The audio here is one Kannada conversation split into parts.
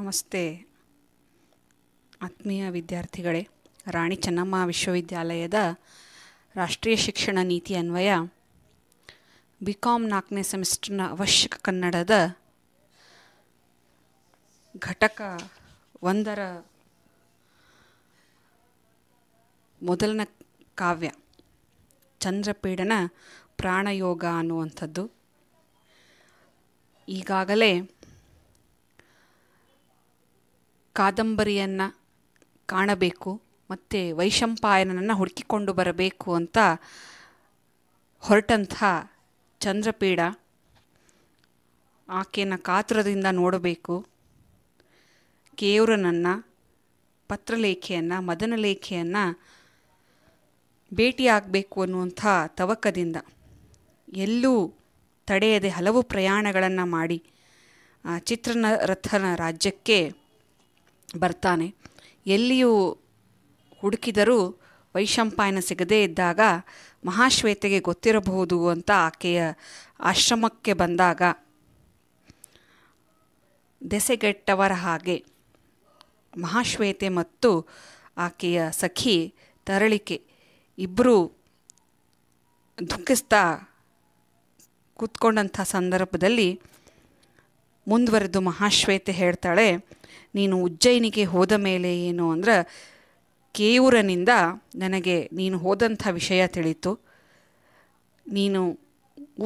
ನಮಸ್ತೆ ಆತ್ಮೀಯ ವಿದ್ಯಾರ್ಥಿಗಳೇ ರಾಣಿ ಚೆನ್ನಮ್ಮ ವಿಶ್ವವಿದ್ಯಾಲಯದ ರಾಷ್ಟ್ರೀಯ ಶಿಕ್ಷಣ ನೀತಿ ಅನ್ವಯ ಬಿ ಕಾಮ್ ನಾಲ್ಕನೇ ಸೆಮಿಸ್ಟರ್ನ ಅವಶ್ಯಕ ಕನ್ನಡದ ಘಟಕ ಒಂದರ ಮೊದಲನ ಕಾವ್ಯ ಚಂದ್ರಪೀಡನ ಪ್ರಾಣಯೋಗ ಅನ್ನುವಂಥದ್ದು ಈಗಾಗಲೇ ಕಾದಂಬರಿಯನ್ನು ಕಾಣಬೇಕು ಮತ್ತು ವೈಶಂಪಾಯನನನ್ನು ಹುಡುಕಿಕೊಂಡು ಬರಬೇಕು ಅಂತ ಹೊರಟಂಥ ಚಂದ್ರಪೀಡ ಆಕೆಯನ್ನು ಕಾತುರದಿಂದ ನೋಡಬೇಕು ಕೇವರನನ್ನು ಪತ್ರಲೇಖೆಯನ್ನು ಮದನಲೇಖೆಯನ್ನು ಭೇಟಿಯಾಗಬೇಕು ಅನ್ನುವಂಥ ತವಕದಿಂದ ಎಲ್ಲೂ ತಡೆಯದೆ ಹಲವು ಪ್ರಯಾಣಗಳನ್ನು ಮಾಡಿ ಚಿತ್ರನ ರಥನ ರಾಜ್ಯಕ್ಕೆ ಬರ್ತಾನೆ ಎಲ್ಲಿಯೂ ಹುಡುಕಿದರೂ ವೈಶಂಪಾಯನ ಸಿಗದೇ ಇದ್ದಾಗ ಮಹಾಶ್ವೇತೆಗೆ ಗೊತ್ತಿರಬಹುದು ಅಂತ ಆಕೆಯ ಆಶ್ರಮಕ್ಕೆ ಬಂದಾಗ ದೆಸೆಗೆಟ್ಟವರ ಹಾಗೆ ಮಹಾಶ್ವೇತೆ ಮತ್ತು ಆಕೆಯ ಸಖಿ ತರಳಿಕೆ ಇಬ್ಬರೂ ದುಃಖಿಸ್ತಾ ಕೂತ್ಕೊಂಡಂಥ ಸಂದರ್ಭದಲ್ಲಿ ಮುಂದುವರೆದು ಮಹಾಶ್ವೇತೆ ಹೇಳ್ತಾಳೆ ನೀನು ಉಜ್ಜಯಿನಿಗೆ ಹೋದ ಮೇಲೆ ಏನು ಅಂದ್ರೆ ಕೇಯೂರನಿಂದ ನನಗೆ ನೀನು ಹೋದಂಥ ವಿಷಯ ತಿಳಿತು ನೀನು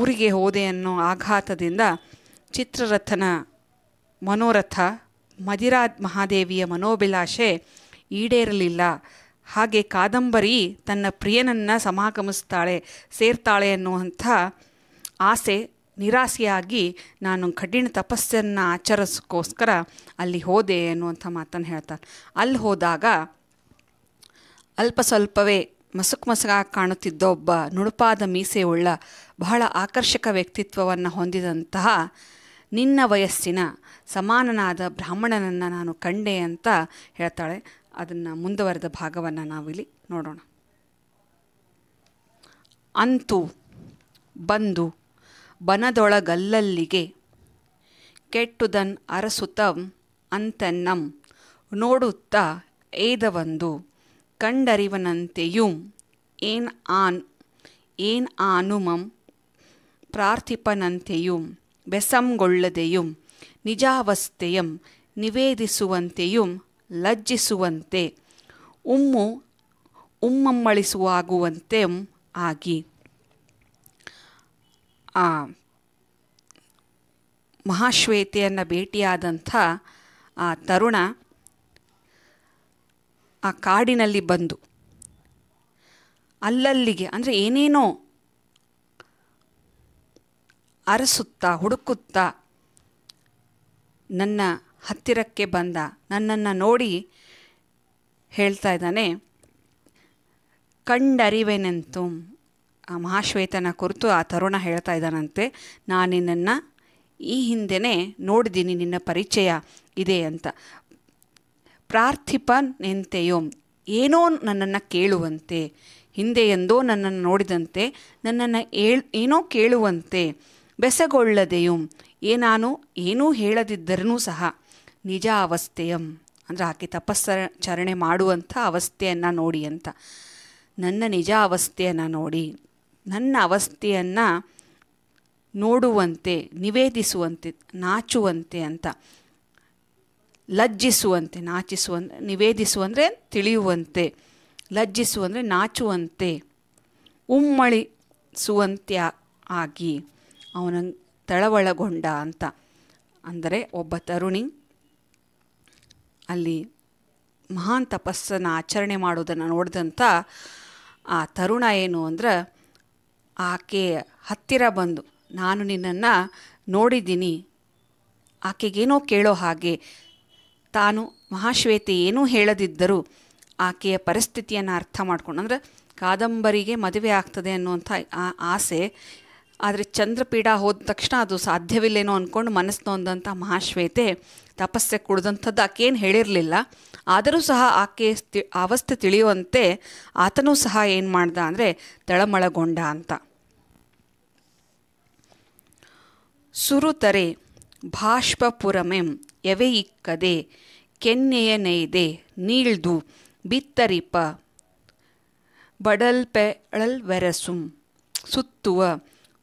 ಊರಿಗೆ ಹೋದೆ ಅನ್ನೋ ಆಘಾತದಿಂದ ಚಿತ್ರರಥನ ಮನೋರಥ ಮದಿರಾ ಮಹಾದೇವಿಯ ಮನೋಭಿಲಾಷೆ ಈಡೇರಲಿಲ್ಲ ಹಾಗೆ ಕಾದಂಬರಿ ತನ್ನ ಪ್ರಿಯನನ್ನು ಸಮಾಗಮಿಸ್ತಾಳೆ ಸೇರ್ತಾಳೆ ಅನ್ನುವಂಥ ಆಸೆ ನಿರಾಸೆಯಾಗಿ ನಾನು ಕಠಿಣ ತಪಸ್ಸನ್ನು ಆಚರಿಸೋಕ್ಕೋಸ್ಕರ ಅಲ್ಲಿ ಹೋದೆ ಅನ್ನುವಂಥ ಮಾತನ್ನು ಹೇಳ್ತಾನೆ ಅಲ್ಲಿ ಹೋದಾಗ ಅಲ್ಪ ಸ್ವಲ್ಪವೇ ಮಸುಕ್ ಮಸುಕಾಗಿ ಕಾಣುತ್ತಿದ್ದ ಒಬ್ಬ ನುಣುಪಾದ ಮೀಸೆಯುಳ್ಳ ಬಹಳ ಆಕರ್ಷಕ ವ್ಯಕ್ತಿತ್ವವನ್ನು ಹೊಂದಿದಂತಹ ನಿನ್ನ ವಯಸ್ಸಿನ ಸಮಾನನಾದ ಬ್ರಾಹ್ಮಣನನ್ನು ನಾನು ಕಂಡೆ ಅಂತ ಹೇಳ್ತಾಳೆ ಅದನ್ನು ಮುಂದುವರೆದ ಭಾಗವನ್ನು ನಾವಿಲ್ಲಿ ನೋಡೋಣ ಅಂತೂ ಬಂದು ಬನದೊಳಗಲ್ಲಲ್ಲಿಗೆ ಕೆಟ್ಟುದನ್ ಅರಸುತಂ ಅಂತನ್ನಂ ನೋಡುತ್ತ ಏದವಂದು ಕಂಡರಿವನಂತೆಯೂ ಏನ್ ಆನ್ ಏನ್ ಆನುಮಂ ಪ್ರಾರ್ಥಿಪನಂತೆಯೂ ಬೆಸಂಗೊಳ್ಳದೆಯೂ ನಿಜಾವಸ್ಥೆಯಂ ನಿವೇದಿಸುವಂತೆಯೂ ಲಜ್ಜಿಸುವಂತೆ ಉಮ್ಮು ಉಮ್ಮಮ್ಮಳಿಸುವಾಗುವಂತೆ ಆಗಿ ಮಹಾಶ್ವೇತೆಯನ್ನು ಭೇಟಿಯಾದಂಥ ಆ ತರುಣ ಆ ಕಾಡಿನಲ್ಲಿ ಬಂದು ಅಲ್ಲಲ್ಲಿಗೆ ಅಂದರೆ ಏನೇನೋ ಅರಸುತ್ತಾ ಹುಡುಕುತ್ತಾ ನನ್ನ ಹತ್ತಿರಕ್ಕೆ ಬಂದ ನನ್ನನ್ನು ನೋಡಿ ಹೇಳ್ತಾ ಇದ್ದಾನೆ ಕಂಡರಿವೆನೆಂತು ಮಹಾಶ್ವೇತನ ಕುರಿತು ಆ ತರುಣ ಹೇಳ್ತಾ ಇದ್ದಾನಂತೆ ನಾನು ನಿನ್ನನ್ನು ಈ ಹಿಂದೆಯೇ ನೋಡಿದ್ದೀನಿ ನಿನ್ನ ಪರಿಚಯ ಇದೆ ಅಂತ ಪ್ರಾರ್ಥಿಪ ನೆಂತೆಯೋ ಏನೋ ನನ್ನನ್ನು ಕೇಳುವಂತೆ ಹಿಂದೆ ಎಂದೋ ನನ್ನನ್ನು ನೋಡಿದಂತೆ ನನ್ನನ್ನು ಏಳ್ ಏನೋ ಕೇಳುವಂತೆ ಬೆಸಗೊಳ್ಳದೆಯೋ ಏನಾನು ಏನೂ ಹೇಳದಿದ್ದರೂ ಸಹ ನಿಜ ಅವಸ್ಥೆಯಂ ಅಂದರೆ ಆಕೆ ತಪಸ್ಸರಣೆ ಮಾಡುವಂಥ ಅವಸ್ಥೆಯನ್ನು ನೋಡಿ ಅಂತ ನನ್ನ ನಿಜ ಅವಸ್ಥೆಯನ್ನು ನೋಡಿ ನನ್ನ ಅವಸ್ಥೆಯನ್ನು ನೋಡುವಂತೆ ನಿವೇದಿಸುವಂತೆ ನಾಚುವಂತೆ ಅಂತ ಲಜ್ಜಿಸುವಂತೆ ನಾಚಿಸುವ ನಿವೇದಿಸು ಅಂದರೆ ತಿಳಿಯುವಂತೆ ಲಜ್ಜಿಸು ಅಂದರೆ ನಾಚುವಂತೆ ಉಮ್ಮಳಿಸುವಂತೆ ಆಗಿ ಅವನ ತಳವಳಗೊಂಡ ಅಂತ ಅಂದರೆ ಒಬ್ಬ ತರುಣಿ ಅಲ್ಲಿ ಮಹಾನ್ ತಪಸ್ಸನ್ನು ಆಚರಣೆ ಮಾಡೋದನ್ನು ನೋಡಿದಂಥ ಆ ತರುಣ ಏನು ಅಂದ್ರೆ ಆಕೆ ಹತ್ತಿರ ಬಂದು ನಾನು ನಿನ್ನನ್ನು ನೋಡಿದ್ದೀನಿ ಆಕೆಗೇನೋ ಕೇಳೋ ಹಾಗೆ ತಾನು ಮಹಾಶ್ವೇತೆ ಏನೂ ಹೇಳದಿದ್ದರೂ ಆಕೆಯ ಪರಿಸ್ಥಿತಿಯನ್ನು ಅರ್ಥ ಮಾಡ್ಕೊಂಡು ಅಂದರೆ ಕಾದಂಬರಿಗೆ ಮದುವೆ ಆಗ್ತದೆ ಅನ್ನುವಂಥ ಆ ಆಸೆ ಆದರೆ ಚಂದ್ರಪೀಡ ಹೋದ ತಕ್ಷಣ ಅದು ಸಾಧ್ಯವಿಲ್ಲೇನೋ ಅಂದ್ಕೊಂಡು ಮನಸ್ಸು ನೊಂದಂಥ ಮಹಾಶ್ವೇತೆ ತಪಸ್ಸೆ ಕುಡ್ದಂಥದ್ದು ಆಕೇನು ಹೇಳಿರಲಿಲ್ಲ ಆದರೂ ಸಹ ಆಕೆ ತಿ ಅವಸ್ಥೆ ತಿಳಿಯುವಂತೆ ಆತನೂ ಸಹ ಏನು ಮಾಡ್ದ ಅಂದರೆ ತಳಮಳಗೊಂಡ ಅಂತ ಸುರುತರೆ ಭಾಷ್ಪಪುರಮೆಂ ಎವೆ ಇಕ್ಕದೆ ಕೆನ್ನೆಯ ನೈದೆ ನೀಳ್ದು ಬಿತ್ತರಿಪ ಬಡಲ್ಪೆಳಲ್ವೆರಸುಂ ಸುತ್ತುವ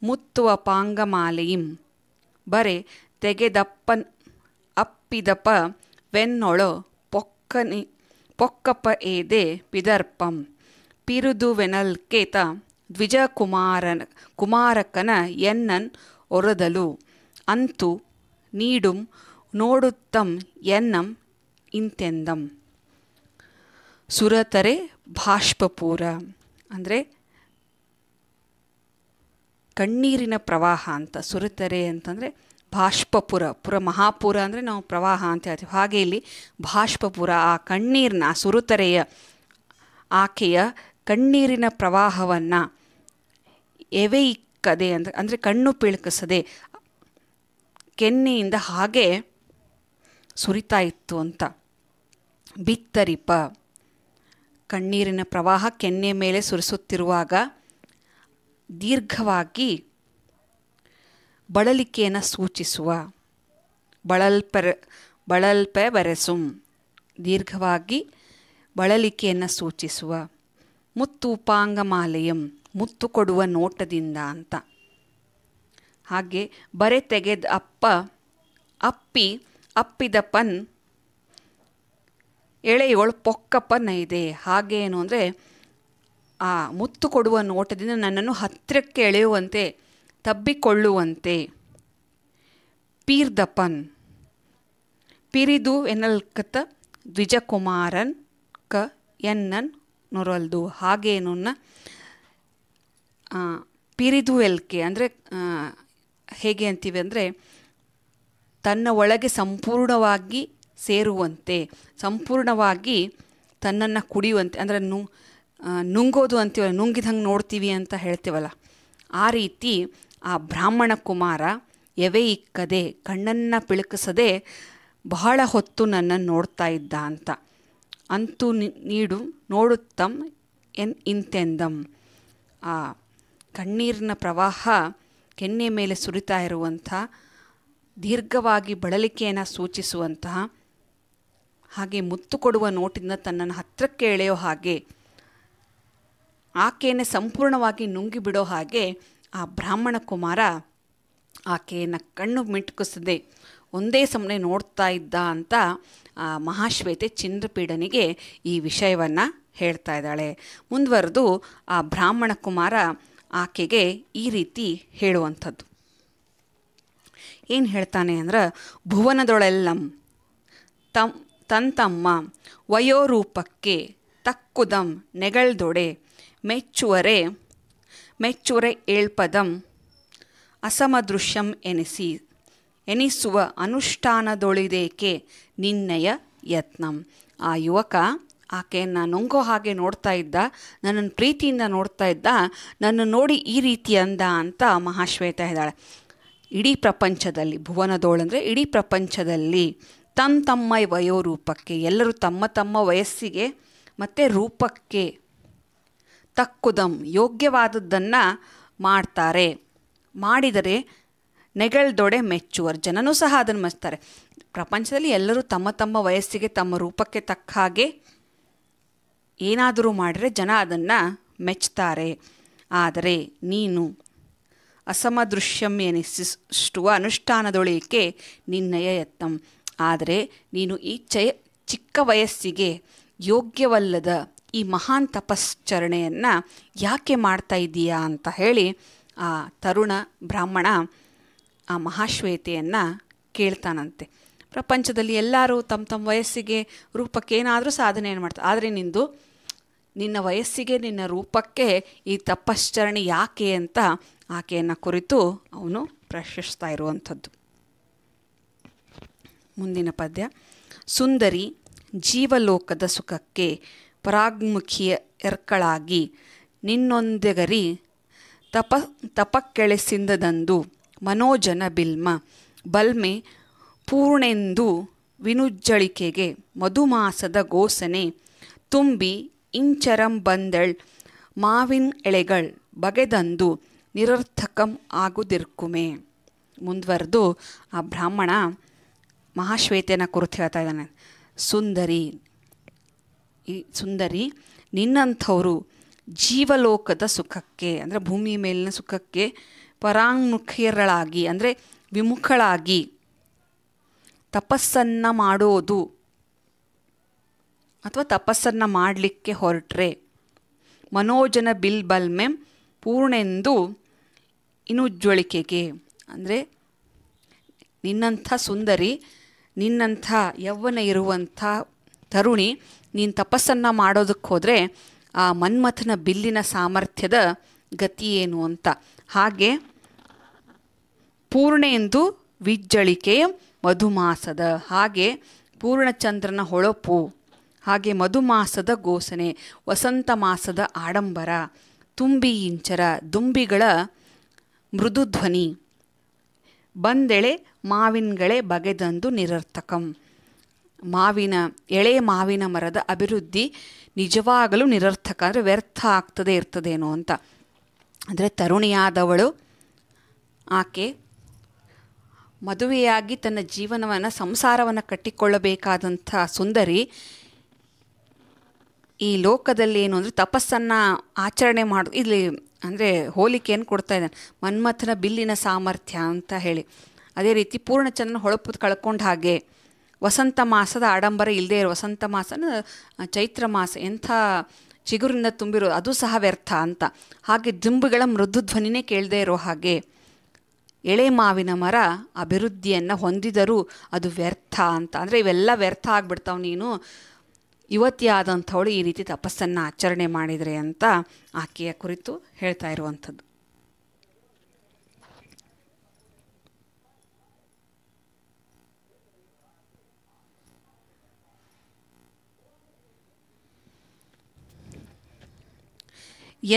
ಮುತ್ತುವ ಪಾಂಗಮಾಲೆಯಿಂ ಬರೆ ತೆಗೆದಪ್ಪನ್ ಅಪ್ಪಿದಪ ವೆನ್ನೊಳು ಪೊಕ್ಕನಿ ಪೊಕ್ಕಪ ಏದೆ ಪಿದರ್ಪಂ ಪಿರುದುವೆನಲ್ಕೇತ ಕುಮಾರ ಕುಮಾರಕನ ಎನ್ನನ್ ಒರದಲು ಅಂತು ನೀಡುಂ ನೋಡುತ್ತಂ ಎನ್ನಂ ಇಂತೆಂದಂ ಸುರತರೆ ಬಾಷ್ಪಪೂರ ಅಂದರೆ ಕಣ್ಣೀರಿನ ಪ್ರವಾಹ ಅಂತ ಸುರಿತರೆ ಅಂತಂದರೆ ಬಾಷ್ಪಪುರ ಪುರ ಮಹಾಪುರ ಅಂದರೆ ನಾವು ಪ್ರವಾಹ ಅಂತ ಹೇಳ್ತೀವಿ ಹಾಗೆ ಇಲ್ಲಿ ಬಾಷ್ಪಪುರ ಆ ಕಣ್ಣೀರಿನ ಆ ಸುರುತರೆಯ ಆಕೆಯ ಕಣ್ಣೀರಿನ ಪ್ರವಾಹವನ್ನು ಎವೆ ಇಕ್ಕದೆ ಅಂದರೆ ಅಂದರೆ ಕಣ್ಣು ಪಿಳುಕಿಸದೆ ಕೆನ್ನೆಯಿಂದ ಹಾಗೆ ಸುರಿತಾ ಇತ್ತು ಅಂತ ಬಿತ್ತರಿಪ ಕಣ್ಣೀರಿನ ಪ್ರವಾಹ ಕೆನ್ನೆ ಮೇಲೆ ಸುರಿಸುತ್ತಿರುವಾಗ ದೀರ್ಘವಾಗಿ ಬಳಲಿಕೆಯನ್ನು ಸೂಚಿಸುವ ಬಳಲ್ಪ ಬಳಲ್ಪೆ ಬರೆಸುಂ ದೀರ್ಘವಾಗಿ ಬಳಲಿಕೆಯನ್ನು ಸೂಚಿಸುವ ಉಪಾಂಗಮಾಲಯಂ ಮುತ್ತು ಕೊಡುವ ನೋಟದಿಂದ ಅಂತ ಹಾಗೆ ಬರೆ ತೆಗೆದ ಅಪ್ಪ ಅಪ್ಪಿ ಅಪ್ಪಿದ ಪನ್ ಎಳೆಯೋಳು ಪೊಕ್ಕಪ್ಪನ ಇದೆ ಹಾಗೇನು ಅಂದರೆ ಆ ಮುತ್ತು ಕೊಡುವ ನೋಟದಿಂದ ನನ್ನನ್ನು ಹತ್ತಿರಕ್ಕೆ ಎಳೆಯುವಂತೆ ತಬ್ಬಿಕೊಳ್ಳುವಂತೆ ಪೀರ್ದಪನ್ ಪಿರಿದು ಎನ್ನಲ್ಕತ ದ್ವಿಜಕುಮಾರನ್ ಕ ಎನ್ನನ್ ನೊರಲ್ದು ಹಾಗೆ ನನ್ನ ಪಿರಿದು ಎಲ್ಕೆ ಅಂದರೆ ಹೇಗೆ ಅಂತೀವಿ ಅಂದರೆ ತನ್ನ ಒಳಗೆ ಸಂಪೂರ್ಣವಾಗಿ ಸೇರುವಂತೆ ಸಂಪೂರ್ಣವಾಗಿ ತನ್ನನ್ನು ಕುಡಿಯುವಂತೆ ಅಂದರೆ ನು ನುಂಗೋದು ಅಂತೀವಲ್ಲ ನುಂಗಿದಂಗೆ ನೋಡ್ತೀವಿ ಅಂತ ಹೇಳ್ತೀವಲ್ಲ ಆ ರೀತಿ ಆ ಬ್ರಾಹ್ಮಣ ಕುಮಾರ ಎವೆ ಇಕ್ಕದೆ ಕಣ್ಣನ್ನು ಪಿಳುಕಿಸದೆ ಬಹಳ ಹೊತ್ತು ನನ್ನನ್ನು ನೋಡ್ತಾ ಇದ್ದ ಅಂತ ಅಂತೂ ನೀಡು ನೋಡುತ್ತಮ್ ಎನ್ ಇಂತೆಂದಮ್ ಆ ಕಣ್ಣೀರಿನ ಪ್ರವಾಹ ಕೆನ್ನೆ ಮೇಲೆ ಸುರಿತಾ ಇರುವಂಥ ದೀರ್ಘವಾಗಿ ಬಳಲಿಕೆಯನ್ನು ಸೂಚಿಸುವಂತಹ ಹಾಗೆ ಮುತ್ತು ಕೊಡುವ ನೋಟಿಂದ ತನ್ನನ್ನು ಹತ್ತಿರಕ್ಕೆ ಎಳೆಯೋ ಹಾಗೆ ಆಕೆಯನ್ನು ಸಂಪೂರ್ಣವಾಗಿ ನುಂಗಿಬಿಡೋ ಹಾಗೆ ಆ ಬ್ರಾಹ್ಮಣ ಕುಮಾರ ಆಕೆಯನ್ನು ಕಣ್ಣು ಮಿಟ್ಕಿಸದೆ ಒಂದೇ ಸಮನೆ ನೋಡ್ತಾ ಇದ್ದ ಅಂತ ಆ ಮಹಾಶ್ವೇತೆ ಚಂದ್ರಪೀಡನಿಗೆ ಈ ವಿಷಯವನ್ನು ಹೇಳ್ತಾ ಇದ್ದಾಳೆ ಮುಂದುವರೆದು ಆ ಬ್ರಾಹ್ಮಣ ಕುಮಾರ ಆಕೆಗೆ ಈ ರೀತಿ ಹೇಳುವಂಥದ್ದು ಏನು ಹೇಳ್ತಾನೆ ಅಂದ್ರೆ ಭುವನದೊಳೆಲ್ಲಂ ತಂ ತಂತಮ್ಮ ವಯೋರೂಪಕ್ಕೆ ತಕ್ಕುದಂ ನೆಗಳ್ದೊಡೆ ಮೆಚ್ಚುವರೆ ಮೆಚ್ಚುವರೆ ಏಳ್ಪದಂ ಅಸಮದೃಶ್ಯಂ ಎನಿಸಿ ಎನಿಸುವ ಅನುಷ್ಠಾನದೊಳಿದೇಕೆ ನಿನ್ನಯ ಯತ್ನಂ ಆ ಯುವಕ ಆಕೆಯನ್ನು ನೊಂಗೋ ಹಾಗೆ ನೋಡ್ತಾ ಇದ್ದ ನನ್ನನ್ನು ಪ್ರೀತಿಯಿಂದ ನೋಡ್ತಾ ಇದ್ದ ನನ್ನ ನೋಡಿ ಈ ರೀತಿ ಅಂದ ಅಂತ ಮಹಾಶ್ವೇತ ಇದ್ದಾಳೆ ಇಡೀ ಪ್ರಪಂಚದಲ್ಲಿ ಭುವನದೋಳಂದರೆ ಇಡೀ ಪ್ರಪಂಚದಲ್ಲಿ ತಮ್ಮ ತಮ್ಮ ವಯೋರೂಪಕ್ಕೆ ಎಲ್ಲರೂ ತಮ್ಮ ತಮ್ಮ ವಯಸ್ಸಿಗೆ ಮತ್ತು ರೂಪಕ್ಕೆ ತಕ್ಕುದಂ ಯೋಗ್ಯವಾದದ್ದನ್ನು ಮಾಡ್ತಾರೆ ಮಾಡಿದರೆ ನೆಗಳ್ದೊಡೆ ಮೆಚ್ಚುವರ್ ಜನನೂ ಸಹ ಅದನ್ನು ಮೆಚ್ತಾರೆ ಪ್ರಪಂಚದಲ್ಲಿ ಎಲ್ಲರೂ ತಮ್ಮ ತಮ್ಮ ವಯಸ್ಸಿಗೆ ತಮ್ಮ ರೂಪಕ್ಕೆ ತಕ್ಕ ಹಾಗೆ ಏನಾದರೂ ಮಾಡಿದರೆ ಜನ ಅದನ್ನು ಮೆಚ್ತಾರೆ ಆದರೆ ನೀನು ಅಸಮದೃಶ್ಯಂ ಎನಿಸಿಸುವ ಅನುಷ್ಠಾನದೊಳೆಯಕ್ಕೆ ನಿನ್ನಯ ಯತ್ನಂ ಆದರೆ ನೀನು ಈ ಚಯ ಚಿಕ್ಕ ವಯಸ್ಸಿಗೆ ಯೋಗ್ಯವಲ್ಲದ ಈ ಮಹಾನ್ ತಪಶ್ಚರಣೆಯನ್ನು ಯಾಕೆ ಮಾಡ್ತಾ ಇದ್ದೀಯಾ ಅಂತ ಹೇಳಿ ಆ ತರುಣ ಬ್ರಾಹ್ಮಣ ಆ ಮಹಾಶ್ವೇತೆಯನ್ನು ಕೇಳ್ತಾನಂತೆ ಪ್ರಪಂಚದಲ್ಲಿ ಎಲ್ಲರೂ ತಮ್ಮ ತಮ್ಮ ವಯಸ್ಸಿಗೆ ರೂಪಕ್ಕೆ ಏನಾದರೂ ಸಾಧನೆಯನ್ನು ಮಾಡ್ತಾರೆ ಆದರೆ ನಿಂದು ನಿನ್ನ ವಯಸ್ಸಿಗೆ ನಿನ್ನ ರೂಪಕ್ಕೆ ಈ ತಪಶ್ಚರಣೆ ಯಾಕೆ ಅಂತ ಆಕೆಯನ್ನು ಕುರಿತು ಅವನು ಪ್ರಶ್ನಿಸ್ತಾ ಇರುವಂಥದ್ದು ಮುಂದಿನ ಪದ್ಯ ಸುಂದರಿ ಜೀವಲೋಕದ ಸುಖಕ್ಕೆ ಪ್ರಾಗ್ಮುಖಿಯ ಎರ್ಕಳಾಗಿ ನಿನ್ನೊಂದೆಗರಿ ತಪ ತಪಕ್ಕೆಳೆಸಿಂದದಂದು ಮನೋಜನ ಬಿಲ್ಮ ಬಲ್ಮೆ ಪೂರ್ಣೆಂದು ವಿನುಜ್ಜಳಿಕೆಗೆ ಮಧುಮಾಸದ ಗೋಸನೆ ತುಂಬಿ ಇಂಚರಂ ಬಂದಳ್ ಮಾವಿನ ಎಳೆಗಳ್ ಬಗೆದಂದು ನಿರರ್ಥಕಂ ಆಗುದಿರ್ಕುಮೆ ಮುಂದುವರೆದು ಆ ಬ್ರಾಹ್ಮಣ ಮಹಾಶ್ವೇತೆಯನ್ನು ಕುರಿತು ಹೇಳ್ತಾ ಇದ್ದಾನೆ ಸುಂದರಿ ಈ ಸುಂದರಿ ನಿನ್ನಂಥವರು ಜೀವಲೋಕದ ಸುಖಕ್ಕೆ ಅಂದರೆ ಭೂಮಿ ಮೇಲಿನ ಸುಖಕ್ಕೆ ಪರಾಂಗುಖಿಯರಳಾಗಿ ಅಂದರೆ ವಿಮುಖಳಾಗಿ ತಪಸ್ಸನ್ನು ಮಾಡೋದು ಅಥವಾ ತಪಸ್ಸನ್ನು ಮಾಡಲಿಕ್ಕೆ ಹೊರಟ್ರೆ ಮನೋಜನ ಬಿಲ್ ಬಲ್ಮೆಮ್ ಪೂರ್ಣೆಂದು ಇನ್ನುಜ್ವಳಿಕೆಗೆ ಅಂದರೆ ನಿನ್ನಂಥ ಸುಂದರಿ ನಿನ್ನಂಥ ಯೌವನ ಇರುವಂಥ ತರುಣಿ ನೀನು ತಪಸ್ಸನ್ನು ಮಾಡೋದಕ್ಕೆ ಹೋದರೆ ಆ ಮನ್ಮಥನ ಬಿಲ್ಲಿನ ಸಾಮರ್ಥ್ಯದ ಗತಿ ಏನು ಅಂತ ಹಾಗೆ ಪೂರ್ಣೆಂದು ವಿಜ್ಜಳಿಕೆ ಮಧುಮಾಸದ ಹಾಗೆ ಪೂರ್ಣಚಂದ್ರನ ಹೊಳಪು ಹಾಗೆ ಮಧುಮಾಸದ ಗೋಸನೆ ವಸಂತ ಮಾಸದ ಆಡಂಬರ ತುಂಬಿ ಇಂಚರ ದುಂಬಿಗಳ ಮೃದುಧ್ವನಿ ಬಂದೆಳೆ ಮಾವಿನಗಳೆ ಬಗೆದಂದು ನಿರರ್ಥಕಂ ಮಾವಿನ ಎಳೆ ಮಾವಿನ ಮರದ ಅಭಿವೃದ್ಧಿ ನಿಜವಾಗಲೂ ನಿರರ್ಥಕ ಅಂದರೆ ವ್ಯರ್ಥ ಆಗ್ತದೆ ಇರ್ತದೇನೋ ಅಂತ ಅಂದರೆ ತರುಣಿಯಾದವಳು ಆಕೆ ಮದುವೆಯಾಗಿ ತನ್ನ ಜೀವನವನ್ನು ಸಂಸಾರವನ್ನು ಕಟ್ಟಿಕೊಳ್ಳಬೇಕಾದಂಥ ಸುಂದರಿ ಈ ಲೋಕದಲ್ಲಿ ಏನು ಅಂದರೆ ತಪಸ್ಸನ್ನು ಆಚರಣೆ ಮಾಡ ಇಲ್ಲಿ ಅಂದರೆ ಹೋಲಿಕೆಯನ್ನು ಕೊಡ್ತಾ ಇದ್ದಾನೆ ಮನ್ಮಥನ ಬಿಲ್ಲಿನ ಸಾಮರ್ಥ್ಯ ಅಂತ ಹೇಳಿ ಅದೇ ರೀತಿ ಪೂರ್ಣಚಂದ್ರನ ಹೊಳಪು ಕಳ್ಕೊಂಡು ಹಾಗೆ ವಸಂತ ಮಾಸದ ಆಡಂಬರ ಇಲ್ಲದೆ ಇರೋ ವಸಂತ ಮಾಸನ ಚೈತ್ರ ಮಾಸ ಎಂಥ ಚಿಗುರಿಂದ ತುಂಬಿರೋ ಅದು ಸಹ ವ್ಯರ್ಥ ಅಂತ ಹಾಗೆ ದಿಂಬುಗಳ ಮೃದು ಧ್ವನಿನೇ ಕೇಳದೇ ಇರೋ ಹಾಗೆ ಎಳೆ ಮಾವಿನ ಮರ ಅಭಿವೃದ್ಧಿಯನ್ನು ಹೊಂದಿದರೂ ಅದು ವ್ಯರ್ಥ ಅಂತ ಅಂದರೆ ಇವೆಲ್ಲ ವ್ಯರ್ಥ ಆಗಿಬಿಡ್ತಾವೆ ನೀನು ಯುವತಿಯಾದಂಥವಳು ಈ ರೀತಿ ತಪಸ್ಸನ್ನು ಆಚರಣೆ ಮಾಡಿದರೆ ಅಂತ ಆಕೆಯ ಕುರಿತು ಹೇಳ್ತಾ ಇರುವಂಥದ್ದು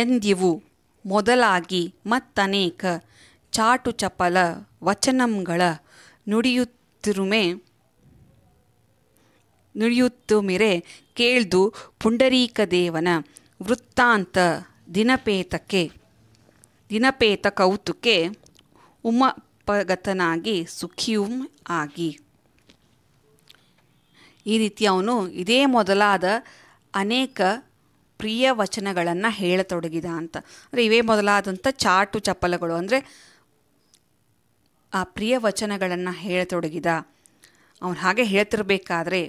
ಎಂದಿವು ಮೊದಲಾಗಿ ಮತ್ತನೇಕ ಚಾಟು ಚಪಲ ವಚನಂಗಳ ನುಡಿಯುತ್ತಿರುಮೆ ನುಡಿಯುತ್ತುಮಿರೆ ಕೇಳ್ದು ಪುಂಡರೀಕದೇವನ ವೃತ್ತಾಂತ ದಿನಪೇತಕ್ಕೆ ದಿನಪೇತ ಕೌತುಕೆ ಉಮಪಗತನಾಗಿ ಸುಖಿಯುಂ ಆಗಿ ಈ ರೀತಿ ಅವನು ಇದೇ ಮೊದಲಾದ ಅನೇಕ ಪ್ರಿಯ ವಚನಗಳನ್ನು ಹೇಳತೊಡಗಿದ ಅಂತ ಅಂದರೆ ಇವೇ ಮೊದಲಾದಂಥ ಚಾಟು ಚಪ್ಪಲಗಳು ಅಂದರೆ ಆ ಪ್ರಿಯ ವಚನಗಳನ್ನು ಹೇಳತೊಡಗಿದ ಅವನು ಹಾಗೆ ಹೇಳ್ತಿರಬೇಕಾದ್ರೆ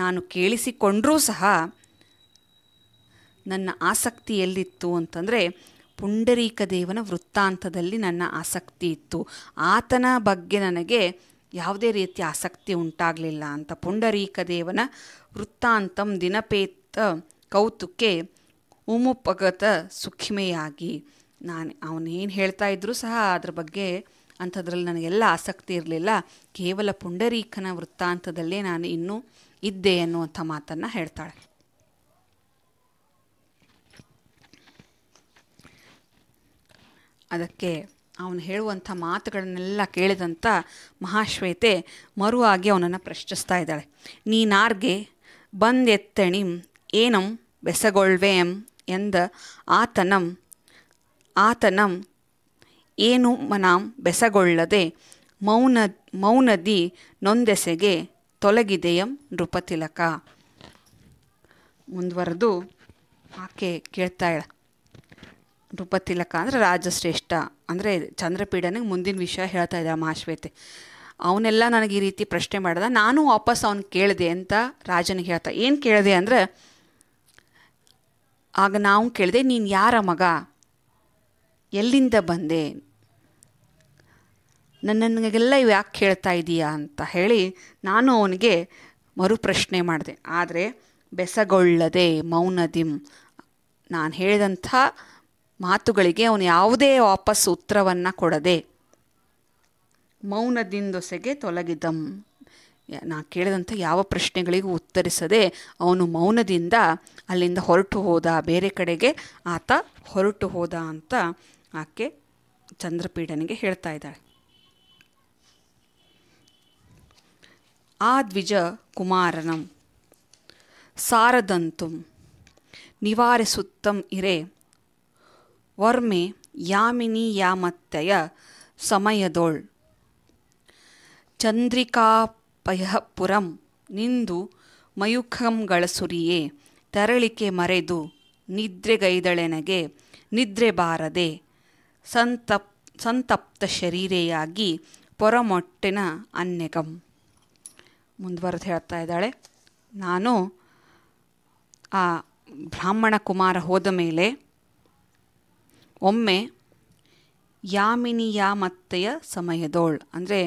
ನಾನು ಕೇಳಿಸಿಕೊಂಡರೂ ಸಹ ನನ್ನ ಆಸಕ್ತಿ ಎಲ್ಲಿತ್ತು ಅಂತಂದರೆ ಪುಂಡರೀಕ ದೇವನ ವೃತ್ತಾಂತದಲ್ಲಿ ನನ್ನ ಆಸಕ್ತಿ ಇತ್ತು ಆತನ ಬಗ್ಗೆ ನನಗೆ ಯಾವುದೇ ರೀತಿಯ ಆಸಕ್ತಿ ಉಂಟಾಗಲಿಲ್ಲ ಅಂತ ಪುಂಡರೀಕ ದೇವನ ವೃತ್ತಾಂತಂ ದಿನಪೇತ ಕೌತುಕ್ಕೆ ಉಮುಪಗತ ಸುಖಿಮೆಯಾಗಿ ನಾನು ಅವನೇನು ಹೇಳ್ತಾ ಇದ್ರೂ ಸಹ ಅದ್ರ ಬಗ್ಗೆ ಅಂಥದ್ರಲ್ಲಿ ನನಗೆಲ್ಲ ಆಸಕ್ತಿ ಇರಲಿಲ್ಲ ಕೇವಲ ಪುಂಡರೀಕನ ವೃತ್ತಾಂತದಲ್ಲೇ ನಾನು ಇನ್ನೂ ಇದ್ದೆ ಅನ್ನುವಂಥ ಮಾತನ್ನು ಹೇಳ್ತಾಳೆ ಅದಕ್ಕೆ ಅವನು ಹೇಳುವಂಥ ಮಾತುಗಳನ್ನೆಲ್ಲ ಕೇಳಿದಂಥ ಮಹಾಶ್ವೇತೆ ಮರುವಾಗಿ ಅವನನ್ನು ಪ್ರಶ್ನಿಸ್ತಾ ಇದ್ದಾಳೆ ನೀನಾರ್ಗೆ ಬಂದೆತ್ತಣಿಂ ಏನಂ ಬೆಸಗೊಳ್ವೇಂ ಎಂದ ಆತನಂ ಆತನಂ ಏನು ಮನಾಂ ಬೆಸಗೊಳ್ಳದೆ ಮೌನ ಮೌನದಿ ನೊಂದೆಸೆಗೆ ತೊಲಗಿದೆಯಂ ನೃಪತಿಲಕ ಮುಂದುವರೆದು ಆಕೆ ಕೇಳ್ತಾಳೆ ನೃಪತಿಲಕ ಅಂದರೆ ರಾಜಶ್ರೇಷ್ಠ ಅಂದರೆ ಚಂದ್ರಪೀಡನಿಗೆ ಮುಂದಿನ ವಿಷಯ ಹೇಳ್ತಾ ಇದ್ದಾರೆ ಮಹಾಶ್ವೇತೆ ಅವನೆಲ್ಲ ನನಗೆ ಈ ರೀತಿ ಪ್ರಶ್ನೆ ಮಾಡಿದ ನಾನು ವಾಪಸ್ ಅವನು ಕೇಳಿದೆ ಅಂತ ರಾಜನಿಗೆ ಹೇಳ್ತಾ ಏನು ಕೇಳಿದೆ ಅಂದರೆ ಆಗ ನಾವು ಕೇಳಿದೆ ನೀನು ಯಾರ ಮಗ ಎಲ್ಲಿಂದ ಬಂದೆ ನನ್ನನ್ನೆಲ್ಲ ಯಾಕೆ ಕೇಳ್ತಾ ಇದ್ದೀಯಾ ಅಂತ ಹೇಳಿ ನಾನು ಅವನಿಗೆ ಮರುಪ್ರಶ್ನೆ ಮಾಡಿದೆ ಆದರೆ ಬೆಸಗೊಳ್ಳದೆ ಮೌನದಿಂ ನಾನು ಹೇಳಿದಂಥ ಮಾತುಗಳಿಗೆ ಅವನು ಯಾವುದೇ ವಾಪಸ್ ಉತ್ತರವನ್ನು ಕೊಡದೆ ಮೌನದಿಂದೊಸೆಗೆ ತೊಲಗಿದಂ ನಾ ಕೇಳಿದಂಥ ಯಾವ ಪ್ರಶ್ನೆಗಳಿಗೂ ಉತ್ತರಿಸದೆ ಅವನು ಮೌನದಿಂದ ಅಲ್ಲಿಂದ ಹೊರಟು ಹೋದ ಬೇರೆ ಕಡೆಗೆ ಆತ ಹೊರಟು ಹೋದ ಅಂತ ಆಕೆ ಚಂದ್ರಪೀಡನಿಗೆ ಹೇಳ್ತಾ ಇದ್ದಾಳೆ ಆ ದ್ವಿಜ ಕುಮಾರನಂ ಸಾರದಂತುಂ ನಿವಾರಿಸುತ್ತಂ ಇರೆ ವರ್ಮೆ ಯಾಮಿನಿ ಯಾಮತ್ತಯ ಸಮಯದೋಳ್ ಚಂದ್ರಿಕಾ ಪಯಃಪುರಂ ನಿಂದು ಸುರಿಯೇ ತರಳಿಕೆ ಮರೆದು ನಿದ್ರೆಗೈದಳೆನಗೆ ನಿದ್ರೆ ಬಾರದೆ ಸಂತಪ್ ಸಂತಪ್ತ ಶರೀರೆಯಾಗಿ ಪೊರಮೊಟ್ಟಿನ ಅನ್ಯಗಂ ಮುಂದುವರೆದು ಹೇಳ್ತಾ ಇದ್ದಾಳೆ ನಾನು ಆ ಬ್ರಾಹ್ಮಣ ಕುಮಾರ ಹೋದ ಮೇಲೆ ಒಮ್ಮೆ ಯಾಮಿನಿಯಾಮತ್ತೆಯ ಸಮಯದೋಳ್ ಅಂದರೆ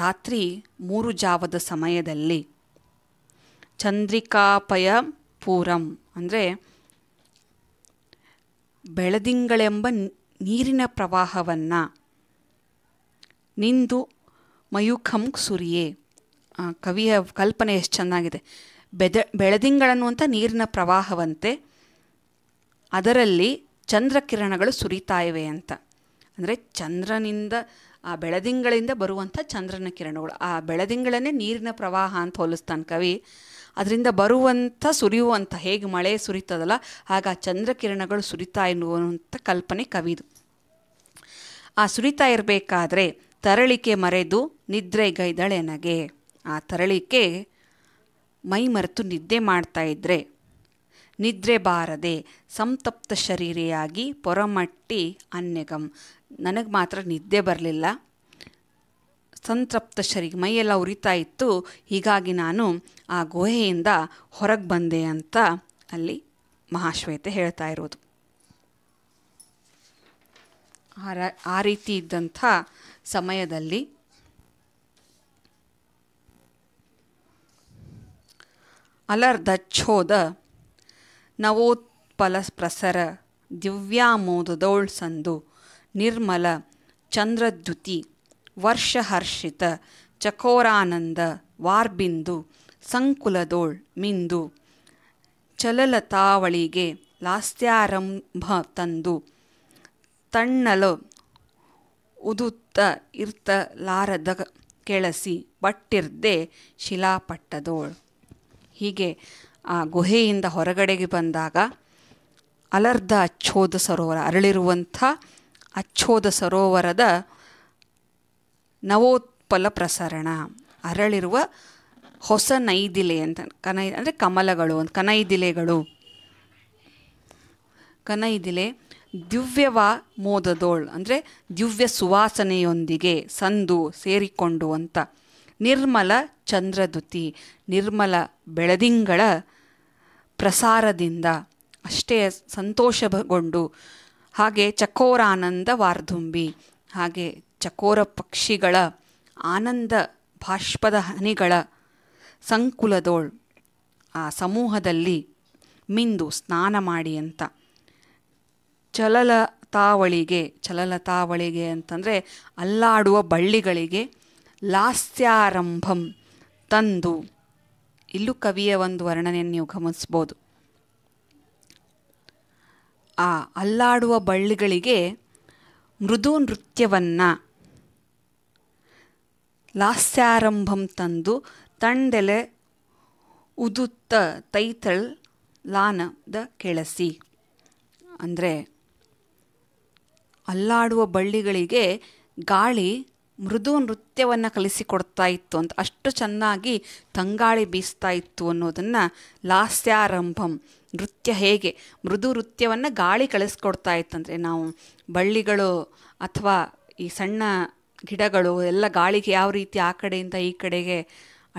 ರಾತ್ರಿ ಮೂರು ಜಾವದ ಸಮಯದಲ್ಲಿ ಚಂದ್ರಿಕಾಪಯ ಪೂರಂ ಅಂದರೆ ಬೆಳದಿಂಗಳೆಂಬ ನೀರಿನ ಪ್ರವಾಹವನ್ನು ನಿಂದು ಮಯುಖಂ ಸುರಿಯೇ ಕವಿಯ ಕಲ್ಪನೆ ಎಷ್ಟು ಚೆನ್ನಾಗಿದೆ ಬೆದ ಬೆಳದಿಂಗಳನ್ನುವಂಥ ನೀರಿನ ಪ್ರವಾಹವಂತೆ ಅದರಲ್ಲಿ ಚಂದ್ರಕಿರಣಗಳು ಸುರಿತಾ ಇವೆ ಅಂತ ಅಂದರೆ ಚಂದ್ರನಿಂದ ಆ ಬೆಳದಿಂಗಳಿಂದ ಬರುವಂಥ ಚಂದ್ರನ ಕಿರಣಗಳು ಆ ಬೆಳದಿಂಗಳನ್ನೇ ನೀರಿನ ಪ್ರವಾಹ ಅಂತ ಹೋಲಿಸ್ತಾನೆ ಕವಿ ಅದರಿಂದ ಬರುವಂಥ ಸುರಿಯುವಂಥ ಹೇಗೆ ಮಳೆ ಸುರಿತದಲ್ಲ ಆಗ ಚಂದ್ರ ಕಿರಣಗಳು ಸುರಿತಾ ಎನ್ನುವಂಥ ಕಲ್ಪನೆ ಕವಿದು ಆ ಸುರಿತಾ ಇರಬೇಕಾದ್ರೆ ತರಳಿಕೆ ಮರೆದು ನಗೆ ಆ ತರಳಿಕೆ ಮೈ ಮರೆತು ನಿದ್ದೆ ಮಾಡ್ತಾ ಇದ್ದರೆ ನಿದ್ರೆ ಬಾರದೆ ಸಂತಪ್ತ ಶರೀರಿಯಾಗಿ ಪೊರಮಟ್ಟಿ ಅನ್ಯಗಮ್ ನನಗೆ ಮಾತ್ರ ನಿದ್ದೆ ಬರಲಿಲ್ಲ ಸಂತೃಪ್ತ ಶರೀರ ಮೈಯೆಲ್ಲ ಉರಿತಾ ಇತ್ತು ಹೀಗಾಗಿ ನಾನು ಆ ಗುಹೆಯಿಂದ ಹೊರಗೆ ಬಂದೆ ಅಂತ ಅಲ್ಲಿ ಮಹಾಶ್ವೇತೆ ಹೇಳ್ತಾ ಇರೋದು ಆ ರೀತಿ ಇದ್ದಂಥ ಸಮಯದಲ್ಲಿ ಛೋದ ನವೋತ್ಪಲ ಪ್ರಸರ ದಿವ್ಯಾಮೋದದೋಳ್ ಸಂದು ನಿರ್ಮಲ ಚಂದ್ರದ್ಯುತಿ ವರ್ಷಹರ್ಷಿತ ಚಕೋರಾನಂದ ವಾರ್ಬಿಂದು ಸಂಕುಲದೋಳ್ ಮಿಂದು ಚಲಲತಾವಳಿಗೆ ಲಾಸ್ತ್ಯಾರಂಭ ತಂದು ತಣ್ಣಲು ಉದುತ್ತ ಇರ್ತಲಾರದ ಕೆಳಸಿ ಬಟ್ಟಿರ್ದೆ ಶಿಲಾಪಟ್ಟದೋಳ್ ಹೀಗೆ ಆ ಗುಹೆಯಿಂದ ಹೊರಗಡೆಗೆ ಬಂದಾಗ ಅಲರ್ಧ ಅಚ್ಚೋದ ಸರೋವರ ಅರಳಿರುವಂಥ ಅಚ್ಚೋದ ಸರೋವರದ ನವೋತ್ಪಲ ಪ್ರಸರಣ ಅರಳಿರುವ ಹೊಸ ನೈದಿಲೆ ಅಂತ ಕನೈ ಅಂದರೆ ಕಮಲಗಳು ಅಂತ ಕನೈದಿಲೆಗಳು ಕನೈದಿಲೆ ದಿವ್ಯವ ಮೋದದೋಳ್ ಅಂದರೆ ದಿವ್ಯ ಸುವಾಸನೆಯೊಂದಿಗೆ ಸಂದು ಸೇರಿಕೊಂಡು ಅಂತ ನಿರ್ಮಲ ಚಂದ್ರದುತಿ ನಿರ್ಮಲ ಬೆಳದಿಂಗಳ ಪ್ರಸಾರದಿಂದ ಅಷ್ಟೇ ಸಂತೋಷಗೊಂಡು ಹಾಗೆ ಚಕೋರಾನಂದ ವಾರ್ಧುಂಬಿ ಹಾಗೆ ಚಕೋರ ಪಕ್ಷಿಗಳ ಆನಂದ ಭಾಷ್ಪದ ಹನಿಗಳ ಸಂಕುಲದೋಳ್ ಆ ಸಮೂಹದಲ್ಲಿ ಮಿಂದು ಸ್ನಾನ ಮಾಡಿ ಅಂತ ಚಲಲತಾವಳಿಗೆ ಚಲಲತಾವಳಿಗೆ ಅಂತಂದರೆ ಅಲ್ಲಾಡುವ ಬಳ್ಳಿಗಳಿಗೆ ಲಾಸ್ಯಾರಂಭಂ ತಂದು ಇಲ್ಲೂ ಕವಿಯ ಒಂದು ವರ್ಣನೆಯನ್ನು ನೀವು ಗಮನಿಸ್ಬೋದು ಆ ಅಲ್ಲಾಡುವ ಬಳ್ಳಿಗಳಿಗೆ ಮೃದು ನೃತ್ಯವನ್ನು ಲಾಸ್ಯಾರಂಭಂ ತಂದು ತಂಡೆಲೆ ಉದುತ್ತ ತೈತಳ್ ಲಾನದ ಕೆಳಸಿ ಅಂದರೆ ಅಲ್ಲಾಡುವ ಬಳ್ಳಿಗಳಿಗೆ ಗಾಳಿ ಮೃದು ನೃತ್ಯವನ್ನು ಕಲಿಸಿಕೊಡ್ತಾ ಇತ್ತು ಅಂತ ಅಷ್ಟು ಚೆನ್ನಾಗಿ ತಂಗಾಳಿ ಬೀಸ್ತಾ ಇತ್ತು ಅನ್ನೋದನ್ನು ಲಾಸ್ಯಾರಂಭಂ ನೃತ್ಯ ಹೇಗೆ ಮೃದು ನೃತ್ಯವನ್ನು ಗಾಳಿ ಕಳಿಸ್ಕೊಡ್ತಾ ಇತ್ತಂದರೆ ನಾವು ಬಳ್ಳಿಗಳು ಅಥವಾ ಈ ಸಣ್ಣ ಗಿಡಗಳು ಎಲ್ಲ ಗಾಳಿಗೆ ಯಾವ ರೀತಿ ಆ ಕಡೆಯಿಂದ ಈ ಕಡೆಗೆ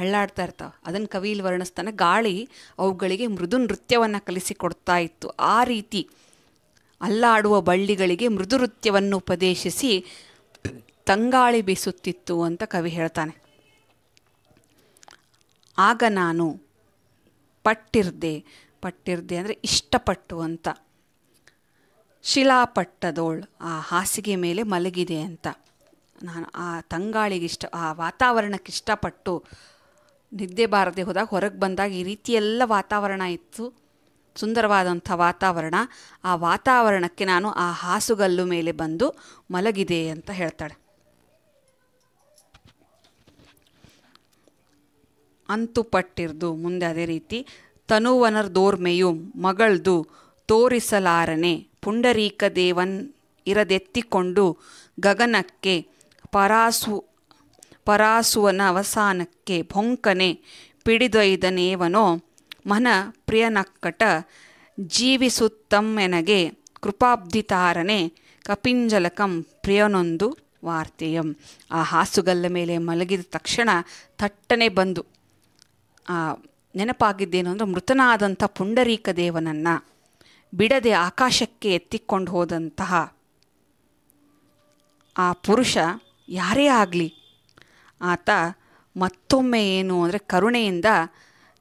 ಅಳ್ಳಾಡ್ತಾ ಇರ್ತಾವೆ ಅದನ್ನು ಕವಿಲಿ ವರ್ಣಿಸ್ತಾನೆ ಗಾಳಿ ಅವುಗಳಿಗೆ ಮೃದು ನೃತ್ಯವನ್ನು ಕಲಿಸಿಕೊಡ್ತಾ ಇತ್ತು ಆ ರೀತಿ ಅಲ್ಲಾಡುವ ಬಳ್ಳಿಗಳಿಗೆ ಮೃದು ನೃತ್ಯವನ್ನು ಉಪದೇಶಿಸಿ ತಂಗಾಳಿ ಬೀಸುತ್ತಿತ್ತು ಅಂತ ಕವಿ ಹೇಳ್ತಾನೆ ಆಗ ನಾನು ಪಟ್ಟಿರ್ದೆ ಪಟ್ಟಿರ್ದೆ ಅಂದರೆ ಇಷ್ಟಪಟ್ಟು ಅಂತ ಶಿಲಾಪಟ್ಟದೋಳು ಆ ಹಾಸಿಗೆ ಮೇಲೆ ಮಲಗಿದೆ ಅಂತ ನಾನು ಆ ತಂಗಾಳಿಗೆ ಇಷ್ಟ ಆ ವಾತಾವರಣಕ್ಕೆ ಇಷ್ಟಪಟ್ಟು ನಿದ್ದೆ ಬಾರದೆ ಹೋದಾಗ ಹೊರಗೆ ಬಂದಾಗ ಈ ರೀತಿಯೆಲ್ಲ ವಾತಾವರಣ ಇತ್ತು ಸುಂದರವಾದಂಥ ವಾತಾವರಣ ಆ ವಾತಾವರಣಕ್ಕೆ ನಾನು ಆ ಹಾಸುಗಲ್ಲು ಮೇಲೆ ಬಂದು ಮಲಗಿದೆ ಅಂತ ಹೇಳ್ತಾಳೆ ಅಂತು ಪಟ್ಟಿರ್ದು ಮುಂದೆ ಅದೇ ರೀತಿ ತನುವನರ್ದೋರ್ಮೆಯು ಮಗಳ್ದು ತೋರಿಸಲಾರನೆ ಪುಂಡರೀಕ ದೇವನ್ ಇರದೆತ್ತಿಕೊಂಡು ಗಗನಕ್ಕೆ ಪರಾಸು ಪರಾಸುವನ ಅವಸಾನಕ್ಕೆ ಭೊಂಕನೆ ಪಿಡಿದೊಯ್ದನೇವನೋ ಮನ ಪ್ರಿಯನಕ್ಕಟ ಜೀವಿಸುತ್ತಮ್ಮೆನಗೆ ಕೃಪಾಬ್ಧಿತಾರನೆ ಕಪಿಂಜಲಕಂ ಪ್ರಿಯನೊಂದು ವಾರ್ತೆಯಂ ಆ ಹಾಸುಗಲ್ಲ ಮೇಲೆ ಮಲಗಿದ ತಕ್ಷಣ ಥಟ್ಟನೆ ಬಂದು ಆ ನೆನಪಾಗಿದ್ದೇನು ಅಂದರೆ ಮೃತನಾದಂಥ ಪುಂಡರೀಕ ದೇವನನ್ನು ಬಿಡದೆ ಆಕಾಶಕ್ಕೆ ಎತ್ತಿಕೊಂಡು ಹೋದಂತಹ ಆ ಪುರುಷ ಯಾರೇ ಆಗಲಿ ಆತ ಮತ್ತೊಮ್ಮೆ ಏನು ಅಂದರೆ ಕರುಣೆಯಿಂದ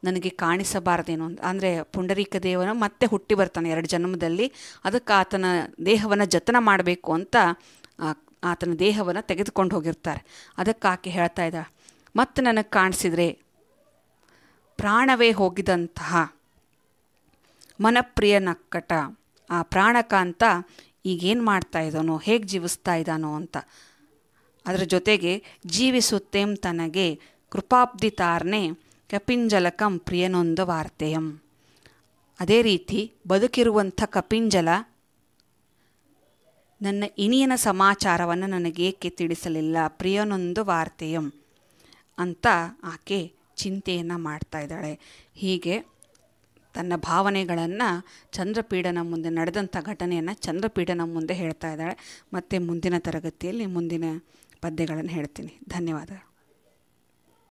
ನನಗೆ ಕಾಣಿಸಬಾರದೇನು ಅಂತ ಅಂದರೆ ಪುಂಡರೀಕ ದೇವನ ಮತ್ತೆ ಹುಟ್ಟಿ ಬರ್ತಾನೆ ಎರಡು ಜನ್ಮದಲ್ಲಿ ಅದಕ್ಕೆ ಆತನ ದೇಹವನ್ನು ಜತನ ಮಾಡಬೇಕು ಅಂತ ಆತನ ದೇಹವನ್ನು ತೆಗೆದುಕೊಂಡು ಹೋಗಿರ್ತಾರೆ ಅದಕ್ಕೆ ಆಕೆ ಹೇಳ್ತಾ ಇದ್ದ ಮತ್ತೆ ನನಗೆ ಕಾಣಿಸಿದ್ರೆ ಪ್ರಾಣವೇ ಹೋಗಿದಂತಹ ಮನಪ್ರಿಯ ನಕ್ಕಟ ಆ ಅಂತ ಈಗೇನು ಮಾಡ್ತಾ ಇದ್ದಾನೋ ಹೇಗೆ ಜೀವಿಸ್ತಾ ಇದ್ದಾನೋ ಅಂತ ಅದರ ಜೊತೆಗೆ ಜೀವಿಸುತ್ತೇಮ್ ತನಗೆ ಕೃಪಾಬ್ಧಿ ತಾರ್ನೆ ಕಪಿಂಜಲಕಂ ಪ್ರಿಯನೊಂದು ವಾರ್ತೆಯಂ ಅದೇ ರೀತಿ ಬದುಕಿರುವಂಥ ಕಪಿಂಜಲ ನನ್ನ ಇನಿಯನ ಸಮಾಚಾರವನ್ನು ನನಗೇಕೆ ತಿಳಿಸಲಿಲ್ಲ ಪ್ರಿಯನೊಂದು ವಾರ್ತೆಯಂ ಅಂತ ಆಕೆ ಚಿಂತೆಯನ್ನು ಮಾಡ್ತಾ ಇದ್ದಾಳೆ ಹೀಗೆ ತನ್ನ ಭಾವನೆಗಳನ್ನು ಚಂದ್ರಪೀಡನ ಮುಂದೆ ನಡೆದಂಥ ಘಟನೆಯನ್ನು ಚಂದ್ರಪೀಡನ ಮುಂದೆ ಹೇಳ್ತಾ ಇದ್ದಾಳೆ ಮತ್ತು ಮುಂದಿನ ತರಗತಿಯಲ್ಲಿ ಮುಂದಿನ ಪದ್ಯಗಳನ್ನು ಹೇಳ್ತೀನಿ ಧನ್ಯವಾದ